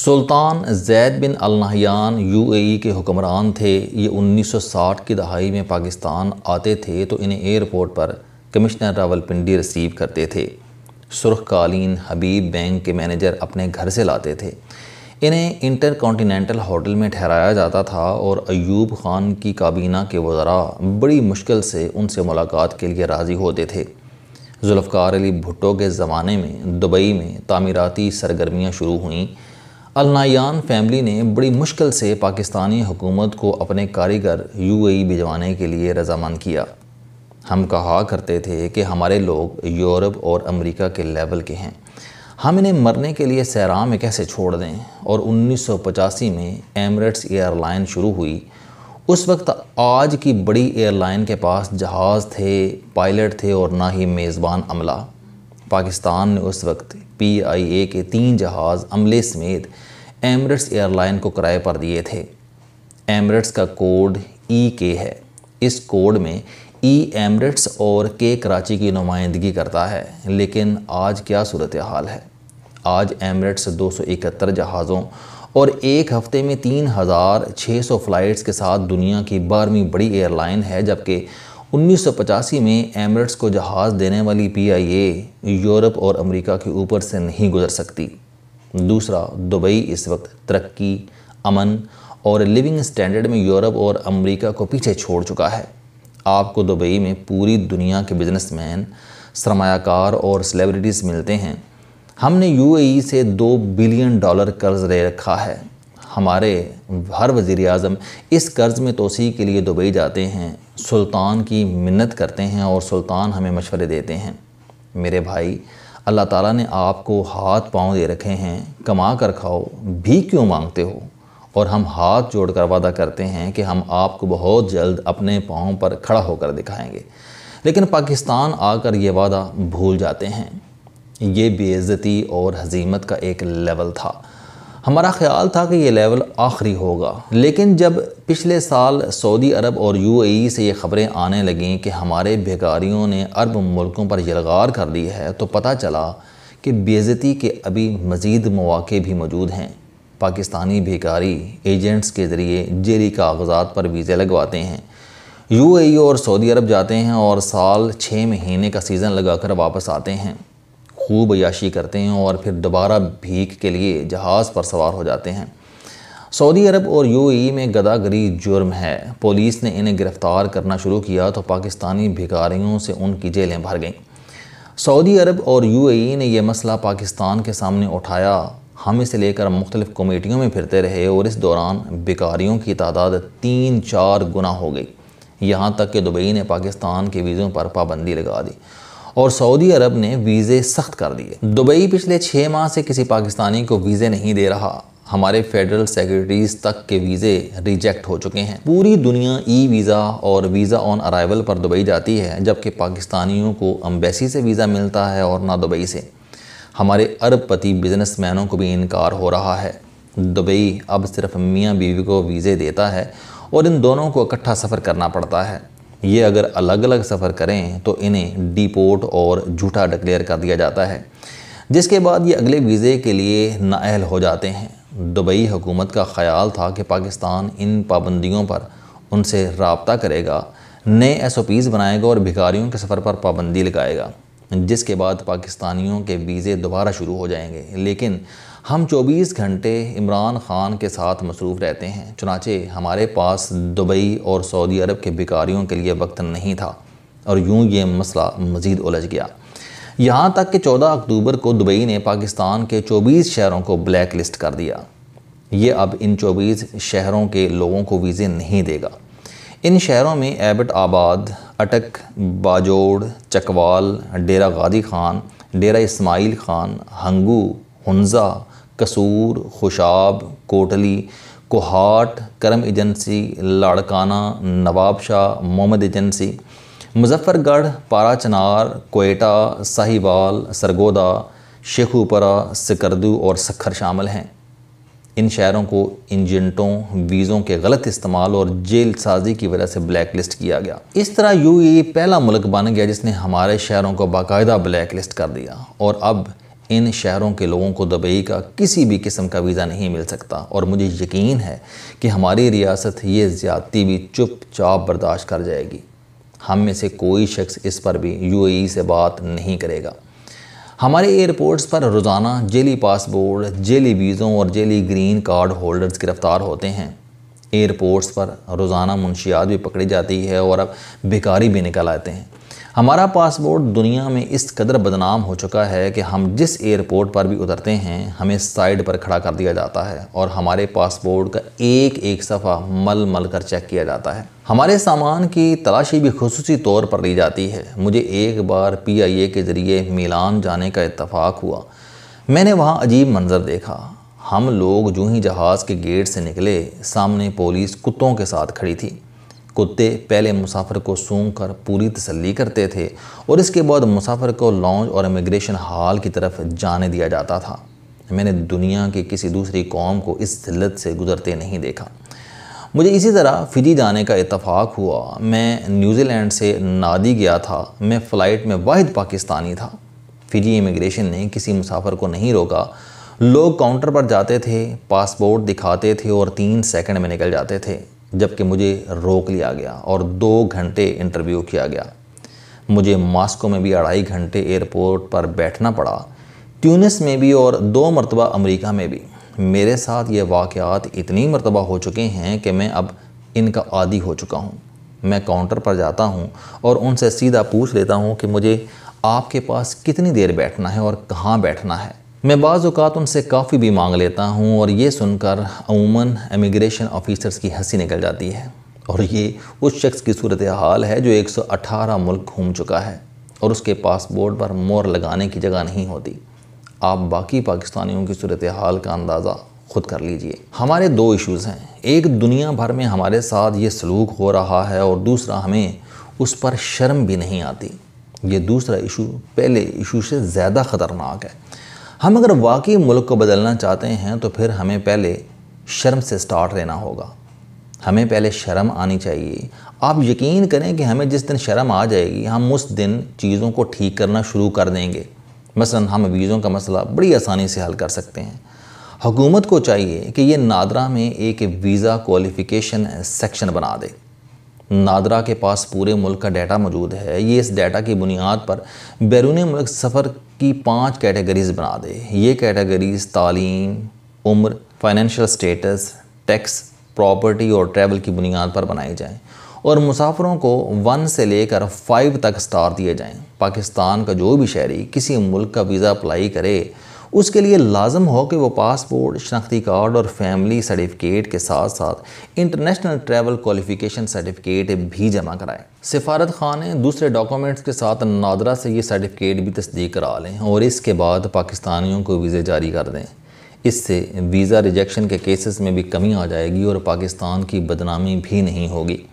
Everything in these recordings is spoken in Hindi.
Sultan Zaid bin अलनाहयान U A के हुक्मरान थे ये 1960 की दहाई में पाकिस्तान आते थे तो इन्हें एयरपोर्ट पर कमिश्नर रावलपिंडी रिसीव करते थे सुरख कालीन हबीब बैंक के मैनेजर अपने घर से लाते थे इन्हें इंटर कॉन्टीनेंटल होटल में ठहराया जाता था और अयूब खान की काबीना के वजरा बड़ी मुश्किल से उनसे मुलाकात के लिए राज़ी होते थे जुल्फ़ार अली भुट्टो के ज़माने में दुबई में तामीराती सरगर्मियाँ शुरू हुईं अलनायान फैमिली ने बड़ी मुश्किल से पाकिस्तानी हुकूमत को अपने कारीगर यूएई भिजवाने के लिए रजामंद किया हम कहा करते थे कि हमारे लोग यूरोप और अमेरिका के लेवल के हैं हम इन्हें मरने के लिए सहरा में कैसे छोड़ दें और 1985 में एमरेट्स एयरलाइन शुरू हुई उस वक्त आज की बड़ी एयरलाइन के पास जहाज़ थे पायलट थे और ना ही मेज़बान अमला पाकिस्तान ने उस वक्त पीआईए के तीन जहाज़ अमले समेत एमरट्स एयरलाइन को किराए पर दिए थे एमरट्स का कोड ई e के है इस कोड में ई e एमरट्स और के कराची की नुमाइंदगी करता है लेकिन आज क्या सूरत हाल है आज एमरट्स दो सौ इकहत्तर जहाज़ों और एक हफ्ते में तीन हज़ार छः सौ फ्लाइट्स के साथ दुनिया की बारहवीं बड़ी एयरलाइन है जबकि 1985 में एमरेट्स को जहाज़ देने वाली पीआईए यूरोप और अमेरिका के ऊपर से नहीं गुजर सकती दूसरा दुबई इस वक्त तरक्की अमन और लिविंग स्टैंडर्ड में यूरोप और अमेरिका को पीछे छोड़ चुका है आपको दुबई में पूरी दुनिया के बिजनेसमैन सरमायाकार और सेलिब्रिटीज़ मिलते हैं हमने यूएई से दो बिलियन डॉलर कर्ज ले रखा है हमारे हर वज़ी अजम इस कर्ज़ में तोसी के लिए दुबई जाते हैं सुल्तान की मिन्नत करते हैं और सुल्तान हमें मशवरे देते हैं मेरे भाई अल्लाह ताला ने आपको हाथ पांव दे रखे हैं कमा कर खाओ भी क्यों मांगते हो और हम हाथ जोड़ कर वादा करते हैं कि हम आपको बहुत जल्द अपने पाँव पर खड़ा होकर दिखाएँगे लेकिन पाकिस्तान आकर ये वादा भूल जाते हैं ये बेज़ती और हजीमत का एक लेवल था हमारा ख्याल था कि ये लेवल आखिरी होगा लेकिन जब पिछले साल सऊदी अरब और यूएई से ये ख़बरें आने लगें कि हमारे बेकारियों ने अरब मुल्कों पर यलगार कर दी है तो पता चला कि बेज़ती के अभी मज़ीद मौाक़े भी मौजूद हैं पाकिस्तानी भिकारी एजेंट्स के ज़रिए जेरी कागजात पर वीज़े लगवाते हैं यूएई और सऊदी अरब जाते हैं और साल छः महीने का सीज़न लगाकर वापस आते हैं खूब याशी करते हैं और फिर दोबारा भीख के लिए जहाज़ पर सवार हो जाते हैं सऊदी अरब और यूएई में गदागरी जुर्म है पुलिस ने इन्हें गिरफ़्तार करना शुरू किया तो पाकिस्तानी भिखारियों से उनकी जेलें भर गईं सऊदी अरब और यूएई ने यह मसला पाकिस्तान के सामने उठाया हम इसे लेकर मुख्तलिफ़ कमेटियों में फिरते रहे और इस दौरान बेकारियों की तादाद तीन चार गुना हो गई यहाँ तक कि दुबई ने पाकिस्तान के वीज़ों पर पाबंदी लगा दी और सऊदी अरब ने वीज़े सख्त कर दिए दुबई पिछले छः माह से किसी पाकिस्तानी को वीज़े नहीं दे रहा हमारे फेडरल सेक्रेटरीज तक के वीज़े रिजेक्ट हो चुके हैं पूरी दुनिया ई वीज़ा और वीज़ा ऑन अराइवल पर दुबई जाती है जबकि पाकिस्तानियों को अम्बेसी से वीज़ा मिलता है और ना दुबई से हमारे अरबपति बिजनेसमैनों को भी इनकार हो रहा है दुबई अब सिर्फ मियाँ बीवी को वीज़े देता है और इन दोनों को इकट्ठा सफ़र करना पड़ता है ये अगर अलग अलग सफ़र करें तो इन्हें डिपोर्ट और झूठा डिक्लेयर कर दिया जाता है जिसके बाद ये अगले वीज़े के लिए नाअहल हो जाते हैं दुबई हुकूमत का ख्याल था कि पाकिस्तान इन पाबंदियों पर उनसे रबता करेगा नए एस ओ पीज़ बनाएगा और भिखारियों के सफ़र पर पाबंदी लगाएगा जिसके बाद पाकिस्तानियों के वीज़े दोबारा शुरू हो जाएंगे लेकिन हम 24 घंटे इमरान खान के साथ मसरूफ़ रहते हैं चुनाचे हमारे पास दुबई और सऊदी अरब के भिकारीों के लिए वक्त नहीं था और यूँ ये मसला मज़ीद उलझ गया यहाँ तक कि 14 अक्टूबर को दुबई ने पाकिस्तान के 24 शहरों को ब्लैक लिस्ट कर दिया ये अब इन 24 शहरों के लोगों को वीज़े नहीं देगा इन शहरों में एबट आबाद अटक बाजोड़ चकवाल डेरा गादी खान डेरा इस्माइल खान हंगू हंजा कसूर खुशाब Kotli Kohat Kurram agency Larkana Nawabshah Mohmand agency Muzaffargarh Parachinar Quetta Sahiwal Sargodha Sheikhpura सिकरदू और सखर शामिल हैं इन शहरों को इंजेंटों वीज़ों के गलत इस्तेमाल और जेल साजी की वजह से ब्लैक लिस्ट किया गया इस तरह यू पहला मुल्क बन गया जिसने हमारे शहरों को बाकायदा ब्लैक लिस्ट कर दिया और अब इन शहरों के लोगों को दुबई का किसी भी किस्म का वीज़ा नहीं मिल सकता और मुझे यकीन है कि हमारी रियासत ये ज़्यादती भी चुपचाप बर्दाश्त कर जाएगी हम में से कोई शख्स इस पर भी यूएई से बात नहीं करेगा हमारे एयरपोर्ट्स पर रोज़ाना जेली पासपोर्ट जेली वीज़ों और जेली ग्रीन कार्ड होल्डर्स गिरफ़्तार होते हैं एयरपोर्ट्स पर रोज़ाना मुंशियात भी पकड़ी जाती है और अब बेकारी भी निकल आते हैं हमारा पासपोर्ट दुनिया में इस कदर बदनाम हो चुका है कि हम जिस एयरपोर्ट पर भी उतरते हैं हमें साइड पर खड़ा कर दिया जाता है और हमारे पासपोर्ट का एक एक सफ़ा मल मल कर चेक किया जाता है हमारे सामान की तलाशी भी खसूसी तौर पर ली जाती है मुझे एक बार पी आई ए के ज़रिए मिलान जाने का इतफ़ाक़ हुआ मैंने वहाँ अजीब मंज़र देखा हम लोग जो ही जहाज़ के गेट से निकले सामने पुलिस कुत्तों के साथ खड़ी थी कुत्ते पहले मुसाफिर को सूंघ कर पूरी तसल्ली करते थे और इसके बाद मुसाफिर को लॉन्च और इमिग्रेशन हॉल की तरफ जाने दिया जाता था मैंने दुनिया के किसी दूसरी कौम को इस जिल्लत से गुजरते नहीं देखा मुझे इसी तरह फिजी जाने का इतफ़ाक़ हुआ मैं न्यूजीलैंड से नादी गया था मैं फ़्लाइट में वाद पाकिस्तानी था फिजी इमिग्रेशन ने किसी मुसाफिर को नहीं रोका लोग काउंटर पर जाते थे पासपोर्ट दिखाते थे और तीन सेकंड में निकल जाते थे जबकि मुझे रोक लिया गया और दो घंटे इंटरव्यू किया गया मुझे मास्को में भी अढ़ाई घंटे एयरपोर्ट पर बैठना पड़ा ट्यूनिस में भी और दो मरतबा अमेरिका में भी मेरे साथ ये वाक़ात इतनी मरतबा हो चुके हैं कि मैं अब इनका आदि हो चुका हूँ मैं काउंटर पर जाता हूँ और उनसे सीधा पूछ लेता हूँ कि मुझे आपके पास कितनी देर बैठना है और कहाँ बैठना है मैं बाज़ात उनसे काफ़ी भी मांग लेता हूँ और ये सुनकर अमूमन इमिग्रेशन ऑफिसर्स की हंसी निकल जाती है और ये उस शख्स की सूरत हाल है जो 118 मुल्क घूम चुका है और उसके पासपोर्ट पर मोर लगाने की जगह नहीं होती आप बाकी पाकिस्तानियों की सूरत हाल का अंदाज़ा खुद कर लीजिए हमारे दो इश्यूज़ हैं एक दुनिया भर में हमारे साथ ये सलूक हो रहा है और दूसरा हमें उस पर शर्म भी नहीं आती ये दूसरा इशू पहले इशू से ज़्यादा ख़तरनाक है हम अगर वाकई मुल्क को बदलना चाहते हैं तो फिर हमें पहले शर्म से स्टार्ट लेना होगा हमें पहले शर्म आनी चाहिए आप यकीन करें कि हमें जिस दिन शर्म आ जाएगी हम उस दिन चीज़ों को ठीक करना शुरू कर देंगे मसलन हम वीज़ों का मसला बड़ी आसानी से हल कर सकते हैं हुकूमत को चाहिए कि ये नादरा में एक वीज़ा क्वालिफ़िकेशन सेक्शन बना दे नादरा के पास पूरे मुल्क का डाटा मौजूद है ये इस डाटा की बुनियाद पर बैरून मुल्क सफ़र की पांच कैटेगरीज़ बना दे ये कैटेगरीज़ तालीम उम्र फाइनेंशियल स्टेटस टैक्स प्रॉपर्टी और ट्रैवल की बुनियाद पर बनाई जाएँ और मुसाफरों को वन से लेकर फाइव तक स्टार दिए जाएँ पाकिस्तान का जो भी शहरी किसी मुल्क का वीज़ा अप्लाई करे उसके लिए लाजम हो कि वो पासपोर्ट शनाख्ती कार्ड और फैमिली सर्टिफिकेट के साथ साथ इंटरनेशनल ट्रैवल क्वालिफिकेशन सर्टिफिकेट भी जमा कराएँ सिफारत खान दूसरे डॉक्यूमेंट्स के साथ नादरा से ये सर्टिफिकेट भी तस्दीक करा लें और इसके बाद पाकिस्तानियों को वीज़े जारी कर दें इससे वीज़ा रिजेक्शन के केसेस में भी कमी आ जाएगी और पाकिस्तान की बदनामी भी नहीं होगी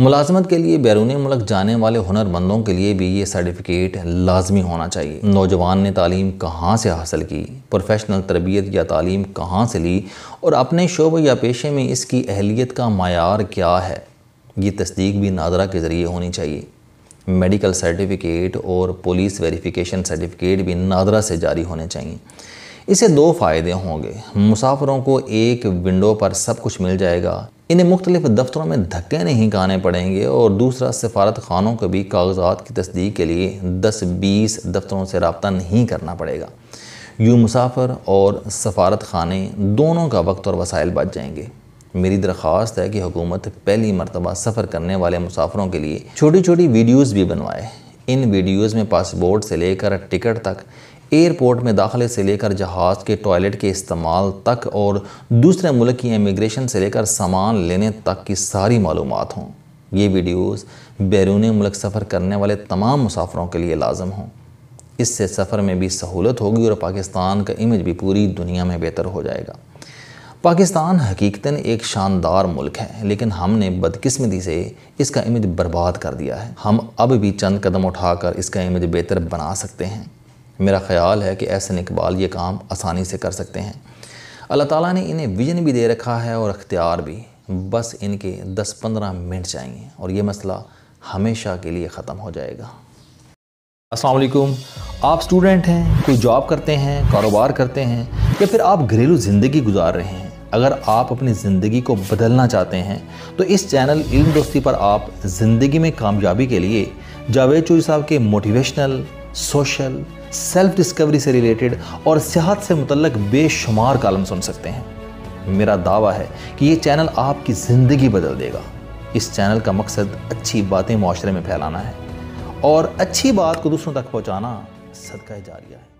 मुलाजमत के लिए बैरून मुल्क जाने वाले हुनरमंदों के लिए भी ये सर्टिफिकेट लाजमी होना चाहिए नौजवान ने तालीम कहाँ से हासिल की प्रोफेशनल तरबियत या तालीम कहाँ से ली और अपने शोब या पेशे में इसकी अहलियत का मैार क्या है ये तस्दीक भी नादरा के ज़रिए होनी चाहिए मेडिकल सर्टिफिकेट और पुलिस वेरिफिकेशन सर्टिफिकेट भी नादरा से जारी होने चाहिए इसे दो फ़ायदे होंगे मुसाफरों को एक विंडो पर सब कुछ मिल जाएगा इन्हें मुख्तलिफ दफ्तरों में धक्के नहीं खाने पड़ेंगे और दूसरा सफारत खानों को भी कागजात की तस्दीक के लिए दस बीस दफ्तरों से रबता नहीं करना पड़ेगा यूँ मुसाफर और सफारत खाने दोनों का वक्त और वसाइल बच जाएंगे मेरी दरख्वास्त है कि हुकूमत पहली मरतबा सफ़र करने वाले मुसाफरों के लिए छोटी छोटी वीडियोज़ भी बनवाए इन वीडियोज़ में पासपोर्ट से लेकर टिकट तक एयरपोर्ट में दाखिले से लेकर जहाज़ के टॉयलेट के इस्तेमाल तक और दूसरे मुल्क की इमिग्रेशन से लेकर सामान लेने तक की सारी मालूम हों ये वीडियोस बैरून मुल्क सफ़र करने वाले तमाम मुसाफरों के लिए लाजम हों इससे सफ़र में भी सहूलत होगी और पाकिस्तान का इमेज भी पूरी दुनिया में बेहतर हो जाएगा पाकिस्तान हकीकता एक शानदार मुल्क है लेकिन हमने बदकिस्मती से इसका इमेज बर्बाद कर दिया है हम अब भी चंद कदम उठाकर इसका इमेज बेहतर बना सकते हैं मेरा ख्याल है कि ऐसे इकबाल ये काम आसानी से कर सकते हैं अल्लाह ताला ने इन्हें विजन भी दे रखा है और अख्तियार भी बस इनके 10-15 मिनट चाहिए और ये मसला हमेशा के लिए ख़त्म हो जाएगा असलकुम आप स्टूडेंट हैं कोई जॉब करते हैं कारोबार करते हैं या फिर आप घरेलू ज़िंदगी गुजार रहे हैं अगर आप अपनी ज़िंदगी को बदलना चाहते हैं तो इस चैनल इल्म दोस्ती पर आप ज़िंदगी में कामयाबी के लिए जावेद चौधरी साहब के मोटिवेशनल सोशल सेल्फ डिस्कवरी से रिलेटेड और सेहत से मुतलक बेशुमार कालम सुन सकते हैं मेरा दावा है कि ये चैनल आपकी ज़िंदगी बदल देगा इस चैनल का मकसद अच्छी बातें माशरे में फैलाना है और अच्छी बात को दूसरों तक पहुँचाना सदका जारिया है